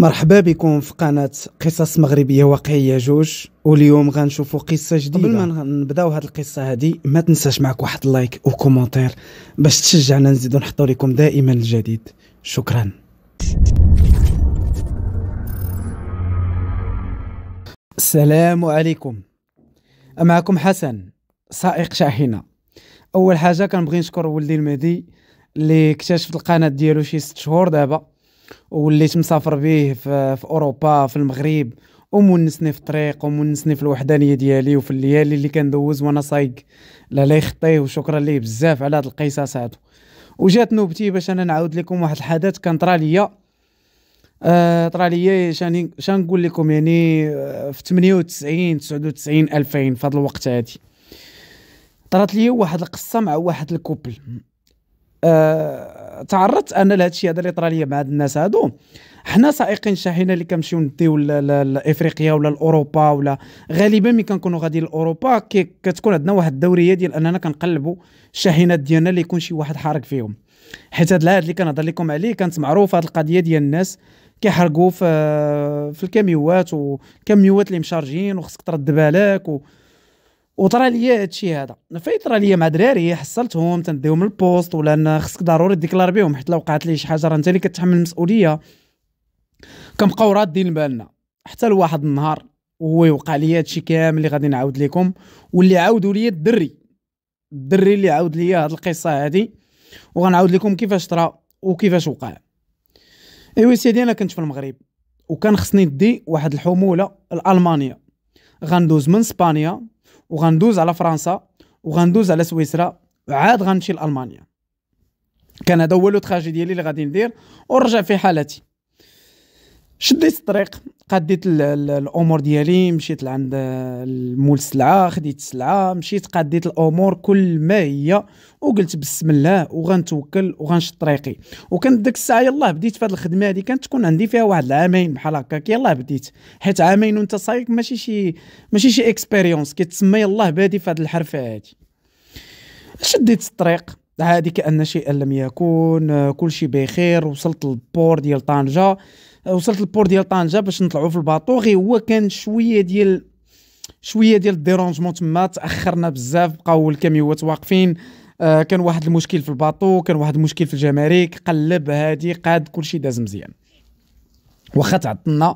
مرحبا بكم في قناة قصص مغربية واقعية جوج واليوم غنشوفوا قصة جديدة قبل ما نبداو هاد القصة هادي ما تنساش معك واحد لايك وكومنتير باش تشجعنا نزيدو نحطو لكم دائما الجديد شكرا السلام عليكم معكم حسن سائق شاحنة أول حاجة كنبغي نشكر ولدي المهدي اللي اكتشف القناة ديالو شي ست شهور دابا وليت مسافر به في, في اوروبا في المغرب ومونسني في الطريق ومونسني في الوحدانيه ديالي وفي الليالي اللي كندوز وانا صايق لا لا يخطيه وشكرا ليه بزاف على هاد القصص هادو وجات نوبتي باش انا نعاود لكم واحد الحدث كان طرا ليا آه طرا ليا شان شنقول لكم يعني آه، في 98 99 2000 في هذا الوقت هادي طرات ليا واحد القصه مع واحد الكوبل آه تعرضت انا لهذا الشيء هذا اللي طرا لي مع هاد الناس هادو حنا سائقين الشاحنه اللي كنمشيو نديو لافريقيا ولا لاوروبا ولا غالبا ملي كنكونوا غادي لاوروبا كتكون عندنا واحد الدوريه ديال اننا كنقلبوا الشاحنات ديالنا اللي يكون شي واحد حارق فيهم حيت هاد العهد اللي كنهضر لكم عليه كانت معروفه هاد القضيه ديال الناس كيحرقوا في في الكاميوات وكاميوات اللي مشارجين وخصك ترد بالك وطرا ليا هادشي هذا فاي طرا ليا مع دراري حصلتهم تنديهم البوست ولا انا خصك ضروري ديكلار بهم حيت لو وقعت لي شي حاجه راه انت اللي كتحمل المسؤوليه كنبقاو رادين بالنا حتى لواحد النهار وهو يوقع لي هادشي كامل اللي غادي نعاود لكم واللي عاودوا لي الدري الدري اللي عاود لي هاد القصه هادي وغنعاود لكم كيفاش طرا وكيفاش وقع ايوا سيدي انا كنت في المغرب وكان خصني ندي واحد الحموله لالمانيا غندوز من اسبانيا وغندوز على فرنسا وغندوز على سويسرا وعاد غنمشي لالمانيا كان هذا هو لو تراجيدي اللي غادي ندير ونرجع في حالتي شديت الطريق قديت الامور ديالي مشيت لعند آه، مول السلعه خديت السلعه مشيت قديت الامور كل ما هي وقلت بسم الله وغنتوكل وغنشد طريقي وكانت ديك الساعه يلاه بديت في هذه الخدمه هذه كانت تكون عندي فيها واحد العامين بحال هكاك يلاه بديت حيت عامين وانت صايق ماشي شي ماشي شي اكسبيريونس كتسمى يلاه بادي في هذه الحرفه هذه شديت الطريق عادي كان شيئا لم يكن آه، كل شيء بخير وصلت للبور ديال طنجه وصلت البور ديال طنجه باش نطلعوا في الباطو غير هو كان شويه ديال شويه ديال الديرونجمون تما تاخرنا بزاف بقاو الكاميوات واقفين آه كان واحد المشكل في الباطو كان واحد المشكل في الجمارك قلب هادي قاد كلشي داز مزيان واخا تعطلنا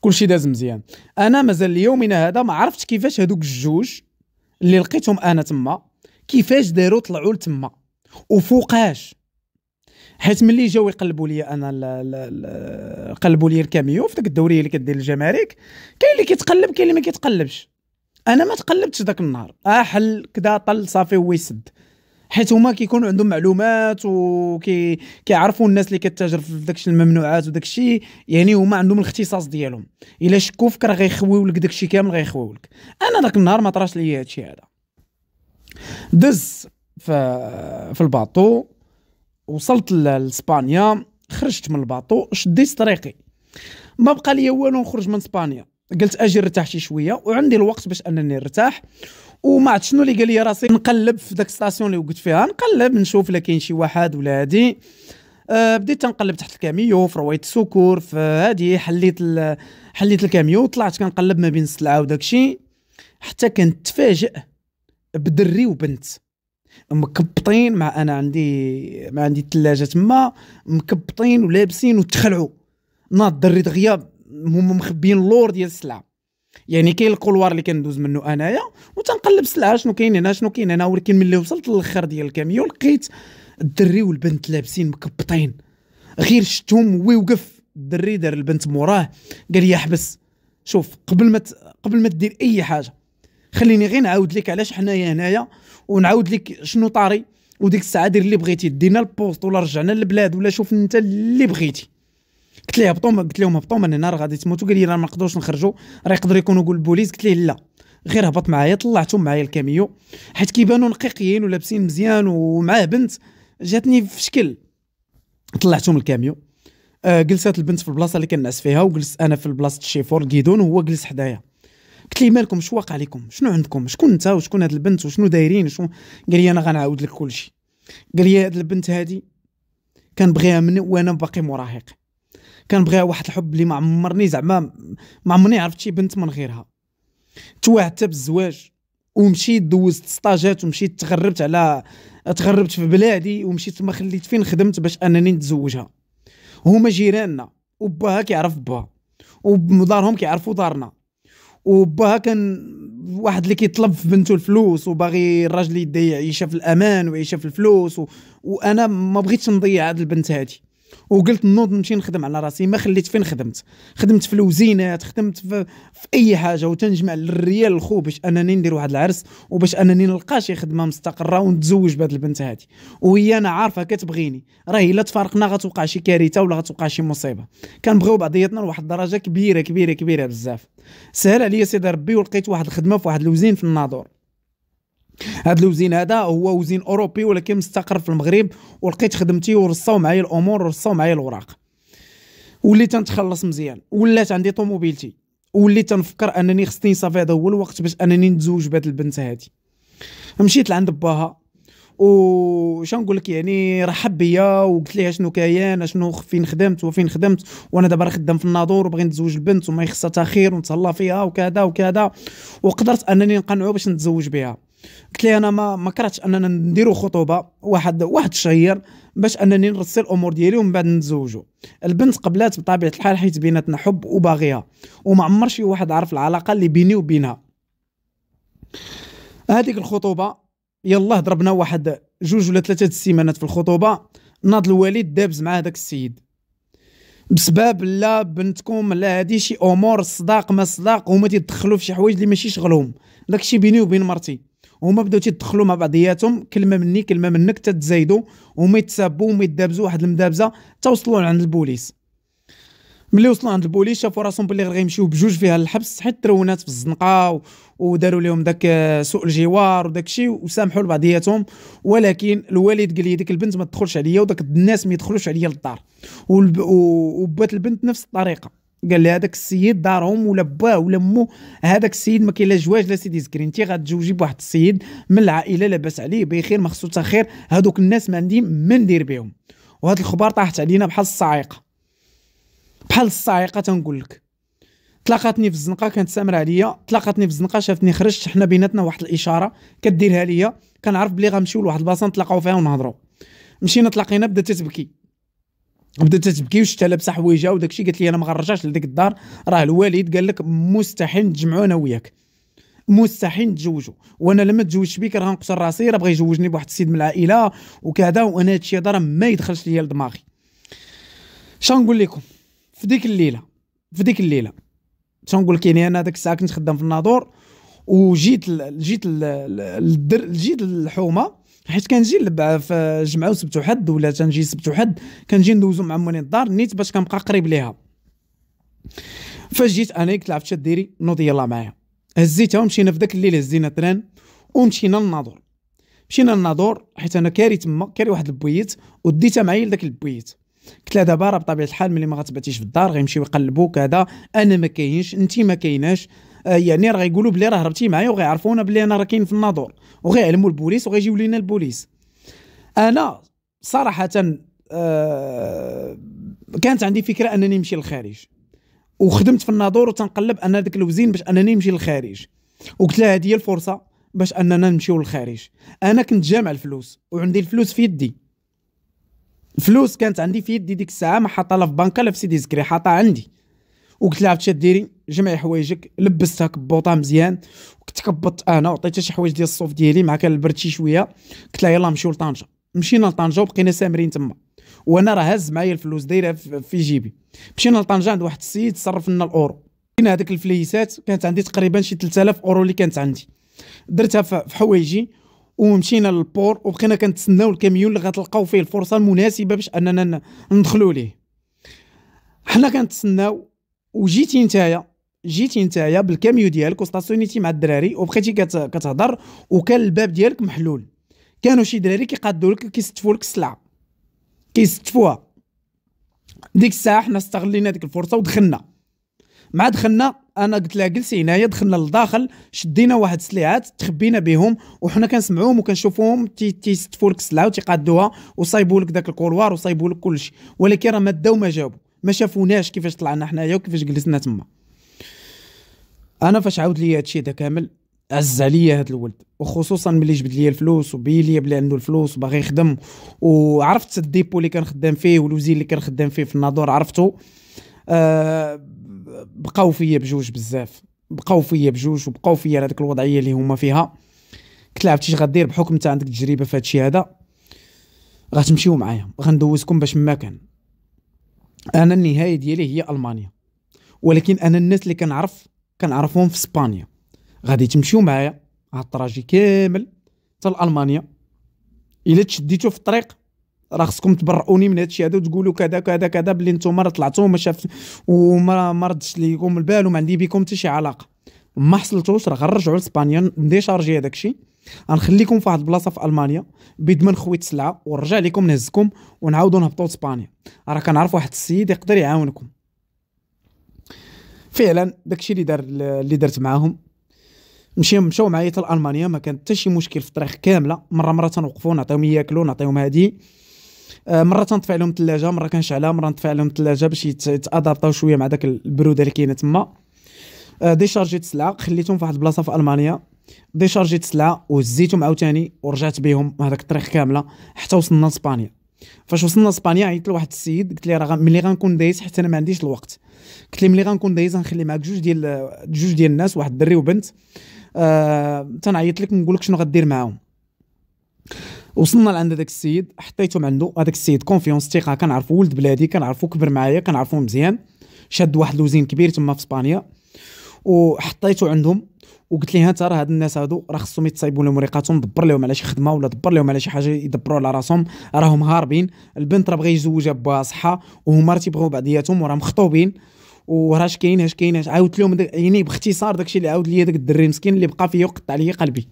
كلشي داز مزيان انا مازال ليومنا هذا ما عرفتش كيفاش هذوك الجوج اللي لقيتهم انا تما كيفاش داروا طلعوا لتما وفوقاش حيت ملي جاو يقلبوا لي انا ل... ل... قلبوا لي الكاميو في داك الدوريه اللي كدير الجمارك كاين اللي كيتقلب كاين اللي ما كيتقلبش انا ما تقلبتش ذاك النهار احل آه، كدا طل صافي هو يسد حيت هما كيكونوا عندهم معلومات وكي كيعرفوا الناس اللي كتاجر في داكشي الممنوعات وداكشي يعني هما عندهم الاختصاص ديالهم الا شكوا فيك راه غيخويو لك داكشي كامل غيخويو لك انا ذاك النهار ما طراش ليا هادشي هذا دز في, في الباطو وصلت لاسبانيا خرجت من الباطو شديت طريقي ما بقى لي والو نخرج من اسبانيا قلت اجي نرتاح شي شويه وعندي الوقت باش انني نرتاح وما عرفت شنو اللي قال لي راسي نقلب في داك ستاسيون اللي وقفت فيها نقلب نشوف الا كاين شي واحد ولا هادي أه بديت تنقلب تحت الكاميو في روايه السكور في هادي حليت حليت الكاميو طلعت كنقلب ما بين السلعه وداكشي حتى كنتفاجئ بدري وبنت مكبطين مع انا عندي ما عندي الثلاجه تما مكبطين ولابسين وتخلعوا ناض دري دغيا هما مخبيين اللور ديال السلعه يعني كاين الكولوار اللي كندوز منه انايا وتنقلب السلعه شنو كاين هنا شنو كاين هنا ولكن ملي وصلت للاخر ديال الكاميو لقيت الدري والبنت لابسين مكبطين غير شفتهم وي وقف الدري دار البنت موراه قال لي احبس شوف قبل ما قبل ما دير اي حاجه خليني غير نعاود لك علاش حنايا هنايا ونعاود لك شنو طاري وديك الساعه دير اللي بغيتي دينا البوست ولا رجعنا للبلاد ولا شوف انت اللي بغيتي قلت ليه هبطوا قلت لهم هبطوا من هنا راه غادي تموتوا قال لي راه ما نقدروش نخرجوا راه يقدر يكونوا قول البوليس قلت ليه لا غير هبط معايا طلعتهم معايا الكاميو حيت كيبانوا نقيقيين ولابسين مزيان ومعاه بنت جاتني في شكل طلعتهم الكاميو آه جلست البنت في البلاصه اللي كنعس فيها وجلست انا في البلاصه الشيفور الكيدون وهو جلس حدايا قلت لي مالكم شو واقع لكم شنو عندكم شكون انت وشكون هاد البنت وشنو دايرين شنو قال لي انا غنعاود لك كل شيء قال لي هاد البنت هادي كنبغيها من وانا باقي مراهق كنبغيها واحد الحب اللي ما عمرني زعما ما عمرني عرفت شي بنت من غيرها توعدت بالزواج ومشيت دوزت سطاجات ومشيت تغربت على تغربت في بلادي ومشيت ما خليت فين خدمت باش انني نتزوجها هما جيراننا وباها كيعرف باها ودارهم كيعرفوا دارنا وباها كان واحد اللي كيطلب في بنته الفلوس وباغي الراجل يديه يعيشها في الامان ويعيشها في الفلوس و... وانا ما بغيتش نضيع هذه البنت هذه وقلت نوض نمشي نخدم على راسي ما خليت فين خدمت خدمت في الوزينات خدمت في, في اي حاجه وتنجمع للريال الخو باش انني ندير واحد العرس وباش انني نلقى شي خدمه مستقره ونتزوج بهذه البنت هذه وهي انا عارفه كتبغيني راه الا تفارقنا غتوقع شي كارثه ولا غتوقع شي مصيبه كنبغيو بعضياتنا لواحد الدرجه كبيره كبيره كبيره بزاف سهل عليا سيدي ربي ولقيت واحد الخدمه في واحد الوزين في الناظور هذا الوزين هذا هو وزين اوروبي ولكن مستقر في المغرب ولقيت خدمتي ورصاو معايا الامور ورصاو معايا الاوراق وليت تنتخلص مزيان ولات عندي طوموبيلتي وليت تنفكر انني خصني صافي هذا هو الوقت باش انني نتزوج بهاد البنت هادي مشيت لعند باها و نقول لك يعني رحب بيا وقلت ليها شنو كاين شنو فين خدمت وفين خدمت وانا دابا راه خدام في الناظور وبغي نتزوج البنت وما يخصها تاخير ونتهلا فيها وكذا وكذا وقدرت انني نقنعو باش نتزوج بها قلت لي انا ما ما كرهتش اننا نديرو خطوبه واحد واحد الشهير باش انني نرسل الامور ديالي ومن بعد نتزوجوا البنت قبلات بطبيعه الحال حيت بيناتنا حب وباغيها وما عمر شي واحد عرف العلاقه اللي بيني وبينها هذيك الخطوبه يلا ضربنا واحد جوج ولا ثلاثه السيمانات في الخطوبه ناض الوالد دابز مع هذاك السيد بسبب لا بنتكم لا هادي شي امور صداق ما صداق وما تيدخلوا في شي حوايج اللي ماشي شغلهم داكشي بيني وبين مرتي هما بداو تيدخلوا مع بعضياتهم كلمه مني كلمه منك تتزايدوا وما يتسابوا وما يدابزوا واحد المدابزه توصلوا عند البوليس ملي وصلوا عند البوليس شافوا راسهم غير غيمشيو بجوج فيها الحبس حيت ترونات في الزنقه وداروا لهم داك آه، سوء الجوار وداك الشيء وسامحوا لبعضياتهم ولكن الوالد قال لي ديك البنت ما تدخلش عليا وداك الناس ما يدخلوش عليا للدار وبات البنت نفس الطريقه قال لي هذاك السيد دارهم ولا باه ولا مو هذاك السيد ما كاين لا جواج لا سيدي زكري انت غتجوجي بواحد السيد من العائله لاباس عليه بخير ما خصو خير هذوك الناس ما عندي ما ندير بهم وهاد الخبار طاحت علينا بحال الصاعقه بحال الصاعقه تنقول لك تلاقاتني في الزنقه كانت سامره عليا تلاقاتني في الزنقه شافتني خرجت حنا بيناتنا واحد الاشاره كديرها ليا كنعرف بلي غنمشيو لواحد البلاصه نتلاقاو فيها ونهضروا مشينا تلاقينا بدات تبكي بدات تبكي وشتها لابسه حويجه وداك الشيء قالت لي انا ما غنرجعش لديك الدار راه الوالد قال لك مستحيل نتجمعوا انا وياك مستحيل نتزوجوا وانا لما تزوجت بك راه غنقتل راسي راه بغى يزوجني بواحد السيد من العائله وكذا وانا هادشي هذا راه ما يدخلش ليا لدماغي شنقول لكم في ديك الليله في ديك الليله شنقول لك يعني انا ديك الساعه كنت خدام في الناظور وجيت جيت للدر جيت للحومه حيت كنجي نلعب في جمعه وسبت وحد ولا تنجي سبت وحد كنجي ندوزو مع مولين الدار نيت باش كنبقى قريب ليها فاش جيت انا كتلعب لعبت ديري نوض يلاه معايا هزيتها ومشينا في ذاك الليل هزينا تران ومشينا للناظور مشينا للناظور حيت انا كاري تما كاري واحد البويت وديتها معايا لذاك البويت قلت لها دابا راه بطبيعه الحال ملي ما غتباتيش في الدار غيمشيو يقلبوك هذا انا ما كاينش انت ما كايناش آه، يعني راه يقولوا بلي راه هربتي معايا وغيعرفونا بلي انا راه كاين في الناظور وغيعلموا البوليس وغيجيو لينا البوليس انا صراحه آه كانت عندي فكره انني نمشي للخارج وخدمت في الناظور وتنقلب انا ذاك الوزين باش انني نمشي للخارج وقلت لها هذه هي الفرصه باش اننا نمشيو للخارج انا كنت جامع الفلوس وعندي الفلوس في يدي الفلوس كانت عندي في يدي ديك الساعه ما حاطه لا في بنكه لا في سيدي زكري حاطه عندي وقلت لها عرفتي ديري جمعي حوايجك لبستها كبوطه مزيان وكتكبط انا وعطيتها شي حوايج ديال الصوف ديالي مع كان البرد شي شويه قلت لها يلاه نمشيو لطنجه مشينا لطنجه وبقينا سامرين تما وانا راه هاز معايا الفلوس دايره في جيبي مشينا لطنجه عند واحد السيد صرف لنا الاورو كاين هذيك الفليسات كانت عندي تقريبا شي 3000 اورو اللي كانت عندي درتها في حوايجي ومشينا للبور وبقينا كنتسناو الكاميون اللي غتلقاو فيه الفرصه المناسبه باش اننا ندخلوا ليه حنا كنتسناو وجيتي نتايا جيتي نتايا بالكاميو ديالك وستاسيونيتي مع الدراري وبقيتي كتهضر وكان الباب ديالك محلول كانوا شي دراري كيقادوا لك كيستفوا لك السلعه كيستفوها ديك الساعه حنا استغلينا ديك الفرصه ودخلنا مع دخلنا انا قلت لها جلسي هنايا دخلنا للداخل شدينا واحد السليعات تخبينا بهم وحنا كنسمعوهم وكنشوفوهم تيستفوا لك السلعه وتيقادوها وصايبوا لك داك الكولوار وصايبوا لك كلشي ولكن راه ما داو ما جابوا ما شافوناش كيفاش طلعنا حنايا وكيفاش جلسنا تما انا فاش عاود لي هادشي هذا كامل عز عليا هاد الولد وخصوصا ملي جبد لي الفلوس وبين لي بلي عنده الفلوس باغي يخدم وعرفت الديبو اللي كان خدام فيه والوزير اللي كان خدام فيه في الناظور عرفته آه بقاو فيا بجوج بزاف بقاو فيا بجوج وبقاو فيا هذيك الوضعيه اللي هما فيها قلت لها عرفتي غدير بحكم انت عندك تجربه في هادشي هذا غتمشيو معايا غندوزكم باش ما كان انا النهايه ديالي هي المانيا ولكن انا الناس اللي كنعرف كنعرفهم في اسبانيا غادي تمشيو معايا هاد الطراجي كامل حتى لالمانيا الا تشديتو في الطريق راه خصكم تبرئوني من هادشي هذا وتقولوا كذا كذا كذا بلي نتوما راه طلعتو وما شاف وما ما ردش ليكم البال وما عندي بكم حتى شي علاقه ما حصلتوش راه غنرجعوا لاسبانيا نديشارجي هذاك الشيء غنخليكم فواحد البلاصه في المانيا بيد من خويت سلعه ونرجع لكم نهزكم ونعاودو نهبطو لاسبانيا راه كنعرف واحد السيد يقدر يعاونكم فعلا داكشي اللي دار اللي درت معاهم مشي مشاو معايا حتى المانيا ما كان حتى شي مشكل في الطريق كامله مره مره تنوقفو نعطيهم ياكلو نعطيهم هادي آه، مره تنطفي عليهم الثلاجه مره كنشعلها مره نطفي عليهم الثلاجه باش يتادابطاو شويه مع داك البروده اللي كاينه تما آه، ديشارجيت السلعه خليتهم في واحد البلاصه في المانيا ديشارجيت السلعه وهزيتهم عاوتاني ورجعت بهم هذاك الطريق كامله حتى وصلنا لاسبانيا فاش وصلنا لاسبانيا عيطت لواحد السيد قلت ليه راه ملي غنكون دايز حتى انا ما عنديش الوقت قلت ليه ملي غنكون دايز غنخلي معاك جوج ديال جوج ديال الناس واحد الدري وبنت آه تنعيط لك نقول لك شنو غدير معاهم وصلنا لعند هذاك السيد حطيتهم عنده هذاك السيد كونفيونس ثقه كنعرفو ولد بلادي كنعرفو كبر معايا كنعرفو مزيان شاد واحد لوزين كبير تما في اسبانيا وحطيته عندهم وقلت ليها انت راه هاد الناس هادو راه خصهم يتصايبوا لهم ريقاتهم دبر لهم على شي خدمه ولا دبر لهم على شي حاجه يدبروا على راسهم راهم هاربين البنت راه بغا يزوجها بها صحه وهما راه تيبغيو بعضياتهم وراه مخطوبين وراه اش كاين اش كاين عاودت لهم يعني باختصار داكشي اللي عاود ليا داك الدري مسكين اللي بقى فيه وقطع ليا قلبي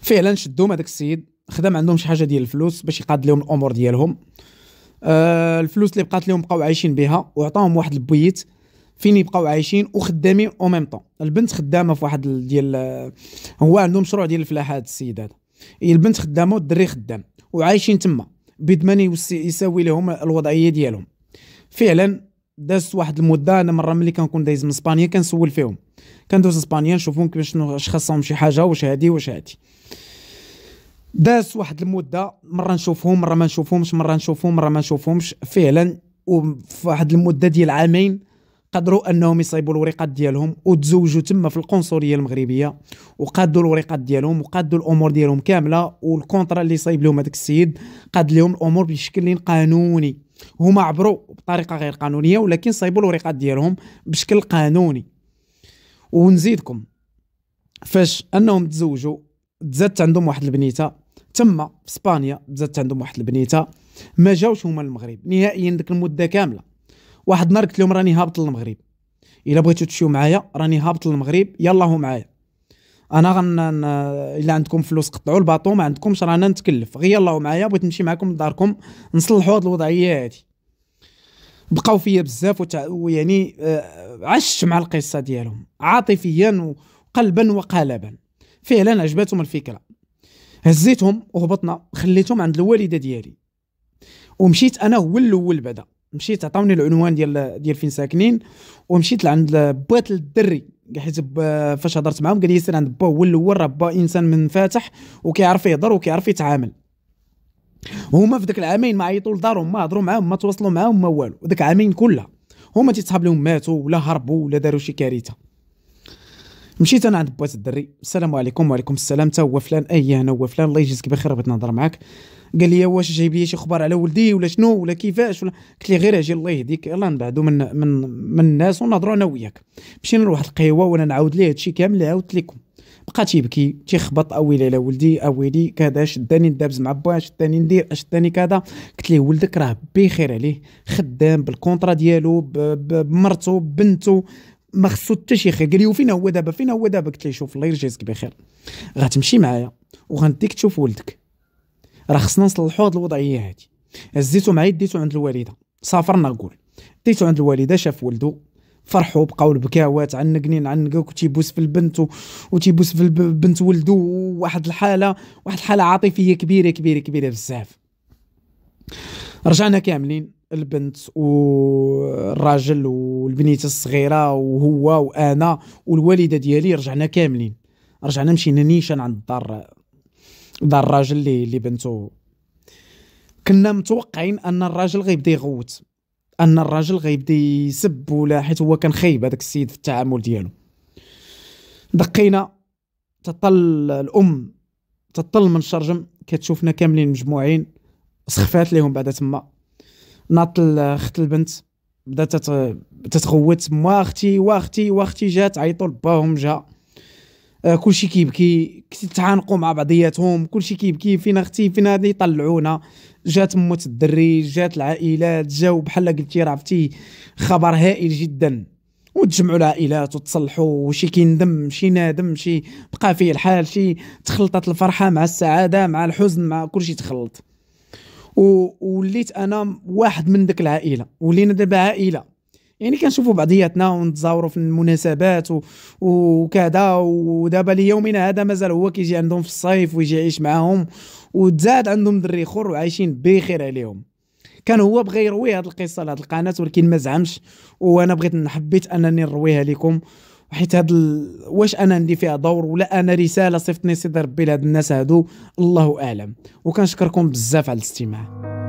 فعلا شدهم هذاك السيد خدم عندهم شي حاجه ديال الفلوس باش يقاد لهم الامور ديالهم آه الفلوس اللي بقات لهم بقاو عايشين بها وعطاهم واحد البيت فين يبقاو عايشين وخدامين او ميم طون البنت خدامه في واحد ديال هو عنده مشروع ديال الفلاحه هذا السيد هذا إيه، البنت خدامه والدري خدام وعايشين تما بدمن يساوي لهم الوضعيه ديالهم فعلا دازت واحد المده انا مره ملي كنكون دايز من اسبانيا كنسول فيهم كندوز اسبانيا نشوفهم كيفاش شنو اش خاصهم شي حاجه واش هادي واش هادي دازت واحد المده مره نشوفهم مره ما نشوفهمش مره نشوفهم مره ما نشوفهمش فعلا وفي واحد المده ديال عامين قدروا انهم يصيبوا الوريقات ديالهم وتزوجوا تما في القنصليه المغربيه وقادوا الوريقات ديالهم وقادوا الامور ديالهم كامله والكونترا اللي صايب لهم هذاك السيد قاد لهم الامور بشكل قانوني هما عبروا بطريقه غير قانونيه ولكن صايبوا الوريقات ديالهم بشكل قانوني ونزيدكم فاش انهم تزوجوا تزادت عندهم واحد البنيته تما في اسبانيا تزادت عندهم واحد البنيته ما جاوش هما المغرب نهائيا ديك المده كامله واحد النهار قلت لهم راني هابط للمغرب الا بغيتو تمشيو معايا راني هابط للمغرب يلا هو معايا انا غن الا عندكم فلوس قطعوا الباطو ما عندكمش رانا نتكلف غير يلا معايا بغيت نمشي معكم لداركم نصلحوا هاد الوضعيه هادي بقاو فيا بزاف وتع... ويعني آه، عشت مع القصه ديالهم عاطفيا وقلبا وقالبا فعلا عجبتهم الفكره هزيتهم وهبطنا خليتهم عند الوالده ديالي ومشيت انا هو الاول بعدا مشيت عطاوني العنوان ديال ديال فين ساكنين ومشيت لعند بوات الدري حيت فاش هضرت معاهم قال لي سير عند با هو الاول راه با انسان منفتح وكيعرف يهضر وكيعرف يتعامل هما في ذاك العامين ما عيطوا لدارهم ما هضروا معاهم ما تواصلوا معاهم ما والو ذاك العامين كلها هما تيتصحاب لهم ماتوا ولا هربوا ولا داروا شي كارثه مشيت انا عند بوات الدري السلام عليكم وعليكم السلام تا هو فلان اي انا هو فلان الله يجزيك بخير بغيت نهضر معاك قال لي واش جايب لي شي اخبار على ولدي ولا شنو ولا كيفاش ولا قلت لي غير اجي الله يهديك يلا نبعدوا من من من الناس ونهضروا انا وياك مشينا لواحد القهوه وانا نعاود ليه هادشي كامل اللي عاودت لكم بقى تيبكي تيخبط اويلي على ولدي اويلي كذا شداني ندابز مع با شداني ندير شداني كذا قلت ليه ولدك راه بخير عليه خدام بالكونترا ديالو بمرته بنته ما خصو حتى شي خير قال لي وفين هو دابا فين هو دابا قلت ليه شوف الله يرجعك بخير غتمشي معايا وغنديك تشوف ولدك راه خصنا نصلحوا هذه الوضعيه هذه هزيتو معايا ديتو عند الوالده سافرنا نقول ديتو عند الوالده شاف ولدو فرحوا بقاو البكاوات عنقني نعنقو تيبوس في البنت وتيبوس في البنت ولدو واحد الحاله واحد الحاله عاطفيه كبيره كبيره كبيره بزاف رجعنا كاملين البنت والراجل والبنيته الصغيره وهو وانا والوالده ديالي رجعنا كاملين رجعنا مشينا نيشان عند الدار ذا الراجل اللي اللي بنته كنا متوقعين ان الراجل غيبدا يغوت ان الراجل غيبدا يسب ولا حيت هو كان خايب هذاك السيد في التعامل ديالو دقينا تطل الام تطل من شرجم كتشوفنا كاملين مجموعين سخفات ليهم بعدا تما ناط اخت البنت بدات تتغوت ما اختي واختي واختي جات عيطوا لباهم جا آه، كلشي كيبكي كيتعانقوا مع بعضياتهم كلشي كيبكي فينا اختي فينا هذه يطلعونا جات موت الدري جات العائلات جاو بحال قلتي عرفتي خبر هائل جدا وتجمعوا العائلات وتصلحوا وشي كيندم شي نادم شي بقى فيه الحال شي تخلطت الفرحه مع السعاده مع الحزن مع كلشي تخلط ووليت انا واحد من ديك العائله ولينا دابا عائله يعني كنشوفوا بعضياتنا ونتزاوروا في المناسبات وكذا ودابا ليومنا هذا مازال هو كيجي عندهم في الصيف ويجي يعيش معاهم وتزاد عندهم دري اخر وعايشين بخير عليهم كان هو بغى يروي هذه القصه لهذ القناه ولكن ما زعمش وانا بغيت حبيت انني نرويها لكم حيت هاد ال... واش انا عندي فيها دور ولا انا رساله صيفطني سيدي ربي لهاد الناس هادو الله اعلم وكنشكركم بزاف على الاستماع